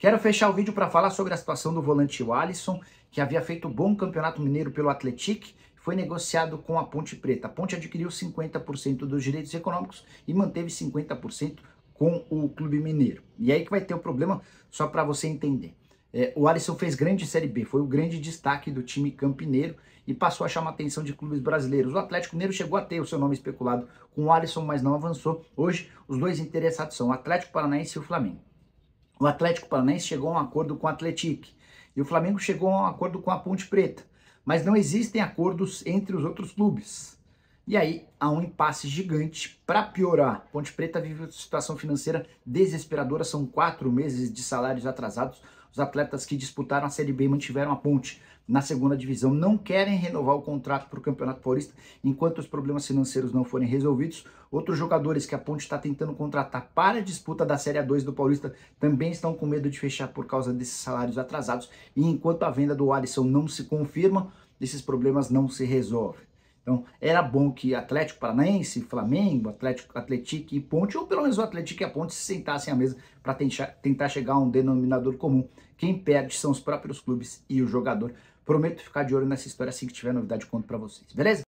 Quero fechar o vídeo para falar sobre a situação do volante Alisson, que havia feito um bom campeonato mineiro pelo e foi negociado com a Ponte Preta. A Ponte adquiriu 50% dos direitos econômicos e manteve 50% com o Clube Mineiro. E aí que vai ter o problema, só para você entender. É, o Alisson fez grande Série B, foi o grande destaque do time campineiro e passou a chamar a atenção de clubes brasileiros. O Atlético Mineiro chegou a ter o seu nome especulado com o Alisson, mas não avançou. Hoje, os dois interessados são o Atlético Paranaense e o Flamengo. O Atlético Paranaense chegou a um acordo com o Atlético e o Flamengo chegou a um acordo com a Ponte Preta, mas não existem acordos entre os outros clubes. E aí há um impasse gigante para piorar. Ponte Preta vive uma situação financeira desesperadora, são quatro meses de salários atrasados os atletas que disputaram a Série B mantiveram a ponte na segunda divisão, não querem renovar o contrato para o Campeonato Paulista enquanto os problemas financeiros não forem resolvidos. Outros jogadores que a Ponte está tentando contratar para a disputa da Série 2 do Paulista também estão com medo de fechar por causa desses salários atrasados. E enquanto a venda do Alisson não se confirma, esses problemas não se resolvem. Então, era bom que Atlético Paranaense, Flamengo, Atlético Atlético e Ponte, ou pelo menos o Atlético e a Ponte, se sentassem à mesa para tentar chegar a um denominador comum. Quem perde são os próprios clubes e o jogador. Prometo ficar de olho nessa história assim que tiver novidade, conto para vocês, beleza?